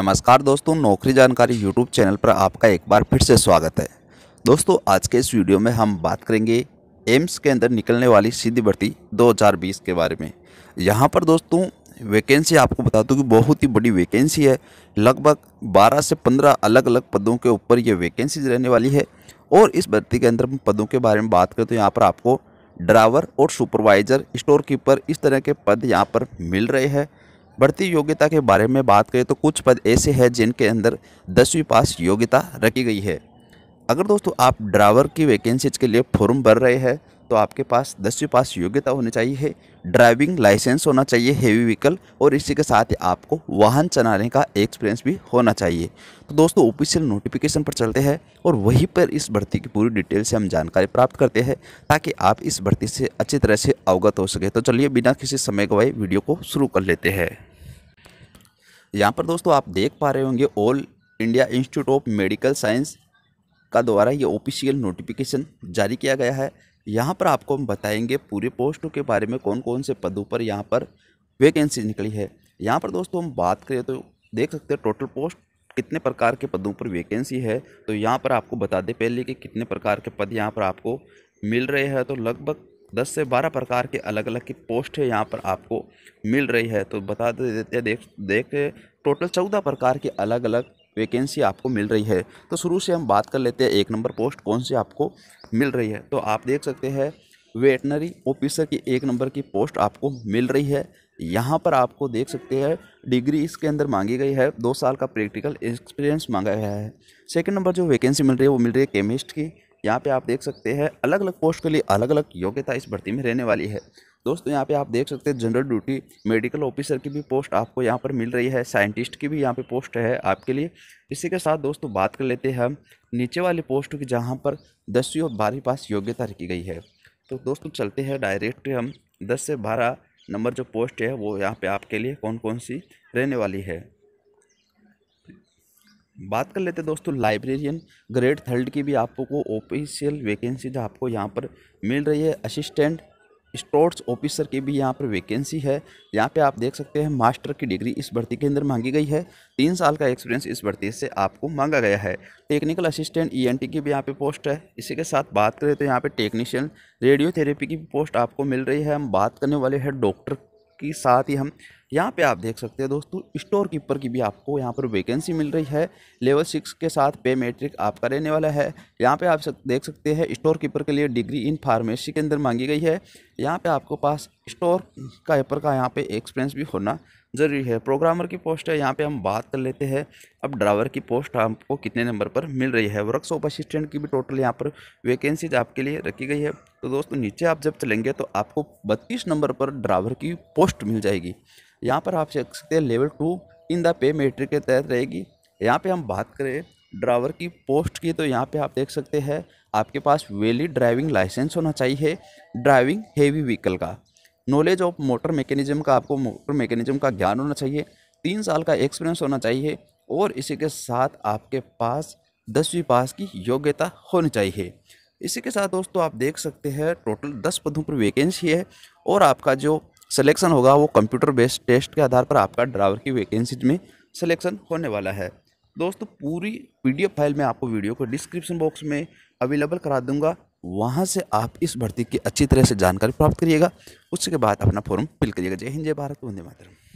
नमस्कार दोस्तों नौकरी जानकारी यूट्यूब चैनल पर आपका एक बार फिर से स्वागत है दोस्तों आज के इस वीडियो में हम बात करेंगे एम्स के अंदर निकलने वाली सीधी भर्ती 2020 के बारे में यहाँ पर दोस्तों वैकेंसी आपको बता दूँ कि बहुत ही बड़ी वैकेंसी है लगभग 12 से 15 अलग अलग पदों के ऊपर ये वैकेंसीज रहने वाली है और इस भर्ती के अंदर पदों के बारे में बात करें तो यहाँ पर आपको ड्राइवर और सुपरवाइज़र स्टोर कीपर इस तरह के पद यहाँ पर मिल रहे हैं भर्ती योग्यता के बारे में बात करें तो कुछ पद ऐसे हैं जिनके अंदर दसवीं पास योग्यता रखी गई है अगर दोस्तों आप ड्राइवर की वैकेंसीज के लिए फॉर्म भर रहे हैं तो आपके पास दसवीं पास योग्यता होनी चाहिए ड्राइविंग लाइसेंस होना चाहिए हेवी व्हीकल और इसी के साथ ही आपको वाहन चलाने का एक्सपीरियंस भी होना चाहिए तो दोस्तों ऑफिशियल नोटिफिकेशन पर चलते हैं और वहीं पर इस भर्ती की पूरी डिटेल से हम जानकारी प्राप्त करते हैं ताकि आप इस भर्ती से अच्छी तरह से अवगत हो सके तो चलिए बिना किसी समय गवाए वीडियो को शुरू कर लेते हैं यहाँ पर दोस्तों आप देख पा रहे होंगे all India institute of medical science का द्वारा ये ऑफिशियल नोटिफिकेशन जारी किया गया है यहाँ पर आपको हम बताएंगे पूरे पोस्टों के बारे में कौन कौन से पदों पर यहाँ पर वैकेंसी निकली है यहाँ पर दोस्तों हम बात करें तो देख सकते हैं टोटल पोस्ट कितने प्रकार के पदों पर वैकेंसी है तो यहाँ पर आपको बता दें पहले कि कितने प्रकार के पद यहाँ पर आपको मिल रहे हैं तो लगभग दस से बारह प्रकार के अलग अलग की पोस्ट है यहाँ पर आपको मिल रही है तो बता देते देख देख टोटल चौदह प्रकार की अलग अलग वैकेंसी आपको मिल रही है तो शुरू से हम बात कर लेते हैं एक नंबर पोस्ट कौन सी आपको मिल रही है तो आप देख सकते हैं वेटनरी ऑफिसर की एक नंबर की पोस्ट आपको मिल रही है यहाँ पर आपको देख सकते हैं डिग्री इसके अंदर मांगी गई है दो साल का प्रैक्टिकल एक्सपीरियंस मांगा गया है सेकेंड नंबर जो वैकेंसी मिल रही है वो मिल रही है केमिस्ट की यहाँ पे आप देख सकते हैं अलग अलग पोस्ट के लिए अलग अलग योग्यता इस भर्ती में रहने वाली है दोस्तों यहाँ पे आप देख सकते हैं जनरल ड्यूटी मेडिकल ऑफिसर की भी पोस्ट आपको यहाँ पर मिल रही है साइंटिस्ट की भी यहाँ पे पोस्ट है आपके लिए इसी के साथ दोस्तों बात कर लेते हैं हम नीचे वाली पोस्ट की जहाँ पर दसवीं और बारहवीं पास योग्यता रखी गई है तो दोस्तों चलते हैं डायरेक्ट हम दस से बारह नंबर जो पोस्ट है वो यहाँ पर आपके लिए कौन कौन सी रहने वाली है बात कर लेते हैं दोस्तों लाइब्रेरियन ग्रेड थर्ड की भी आपको ऑफिशियल वैकेंसी जो आपको यहाँ पर मिल रही है असिस्टेंट स्टोर्स ऑफिसर की भी यहाँ पर वैकेंसी है यहाँ पे आप देख सकते हैं मास्टर की डिग्री इस भर्ती के अंदर मांगी गई है तीन साल का एक्सपीरियंस इस भर्ती से आपको मांगा गया है टेक्निकल असिस्टेंट ईएनटी की भी यहाँ पे पोस्ट है इसी के साथ बात करें तो यहाँ पे टेक्नीशियन रेडियोथेरेपी की भी पोस्ट आपको मिल रही है हम बात करने वाले हैं डॉक्टर के साथ ही हम यहाँ पे आप देख सकते हैं दोस्तों स्टोर कीपर की भी आपको यहाँ पर वैकेंसी मिल रही है लेवल सिक्स के साथ पे मेट्रिक आपका रहने वाला है यहाँ पे आप सक, देख सकते हैं स्टोर कीपर के लिए डिग्री इन फार्मेसी के अंदर मांगी गई है यहाँ पे आपको पास स्टोर का कीपर का यहाँ पे एक्सपीरियंस भी होना ज़रूरी है प्रोग्रामर की पोस्ट है यहाँ पे हम बात कर लेते हैं अब ड्राइवर की पोस्ट आपको कितने नंबर पर मिल रही है वर्कशॉप असिस्टेंट की भी टोटल यहाँ पर वैकेंसीज आपके लिए रखी गई है तो दोस्तों नीचे आप जब चलेंगे तो आपको बत्तीस नंबर पर ड्राइवर की पोस्ट मिल जाएगी यहाँ पर आप देख सकते हैं level two in the pay matrix के तहत रहेगी यहाँ पर हम बात करें ड्राइवर की पोस्ट की तो यहाँ पे आप देख सकते हैं आपके पास वेली ड्राइविंग लाइसेंस होना चाहिए ड्राइविंग हेवी व्हीकल का नॉलेज ऑफ मोटर मैकेनिज्म का आपको मोटर मैकेनिज्म का ज्ञान होना चाहिए तीन साल का एक्सपीरियंस होना चाहिए और इसी के साथ आपके पास दसवीं पास की योग्यता होनी चाहिए इसी के साथ दोस्तों आप देख सकते हैं टोटल दस पदों पर वैकेंसी है और आपका जो सिलेक्शन होगा वो कंप्यूटर बेस्ड टेस्ट के आधार पर आपका ड्राइवर की वैकेंसीज में सिलेक्शन होने वाला है दोस्तों पूरी पीडीएफ फाइल में आपको वीडियो को डिस्क्रिप्शन बॉक्स में अवेलेबल करा दूंगा वहाँ से आप इस भर्ती की अच्छी तरह से जानकारी प्राप्त करिएगा उसके बाद अपना फॉर्म फिल करिएगा जय हिंद जय भारत वंदे मातरम